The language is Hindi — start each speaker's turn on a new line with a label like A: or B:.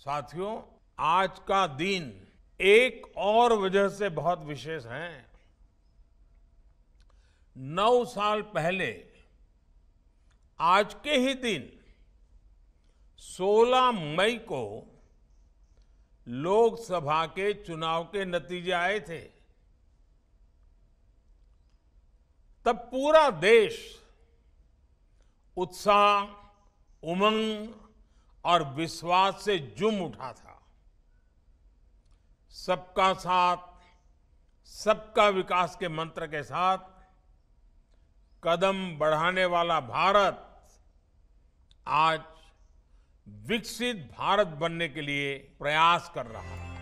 A: साथियों आज का दिन एक और वजह से बहुत विशेष है नौ साल पहले आज के ही दिन 16 मई को लोकसभा के चुनाव के नतीजे आए थे तब पूरा देश उत्साह उमंग और विश्वास से जुम उठा था सबका साथ सबका विकास के मंत्र के साथ कदम बढ़ाने वाला भारत आज विकसित भारत बनने के लिए प्रयास कर रहा है